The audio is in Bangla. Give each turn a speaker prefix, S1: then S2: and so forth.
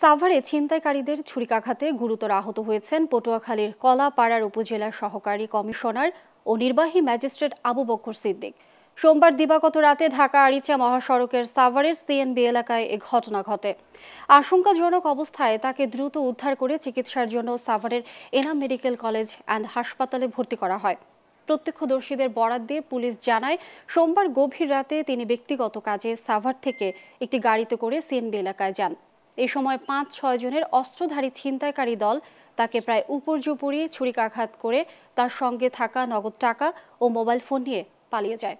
S1: সাভারে ছিনতাইকারীদের ছুরিকাঘাতে গুরুতর আহত হয়েছেন পটুয়াখালীর কলাপাড়ার উপজেলা সহকারী কমিশনার ও নির্বাহী ম্যাজিস্ট্রেট আবু বকর সিদ্দিক সোমবার দিবাগত রাতে ঢাকা আরিচা মহাসড়কের সাভারের সিএনবি এলাকায় এ ঘটনা ঘটে আশঙ্কাজনক অবস্থায় তাকে দ্রুত উদ্ধার করে চিকিৎসার জন্য সাভারের এনাম মেডিকেল কলেজ অ্যান্ড হাসপাতালে ভর্তি করা হয় প্রত্যক্ষদর্শীদের বরাদ দিয়ে পুলিশ জানায় সোমবার গভীর রাতে তিনি ব্যক্তিগত কাজে সাভার থেকে একটি গাড়িতে করে সিএনবি এলাকায় যান এই সময় পাঁচ ছয় জনের অস্ত্রধারী ছিনতাইকারী দল তাকে প্রায় উপর্যুপরি ছুরিকাঘাত করে তার সঙ্গে থাকা নগদ টাকা ও মোবাইল ফোন নিয়ে পালিয়ে যায়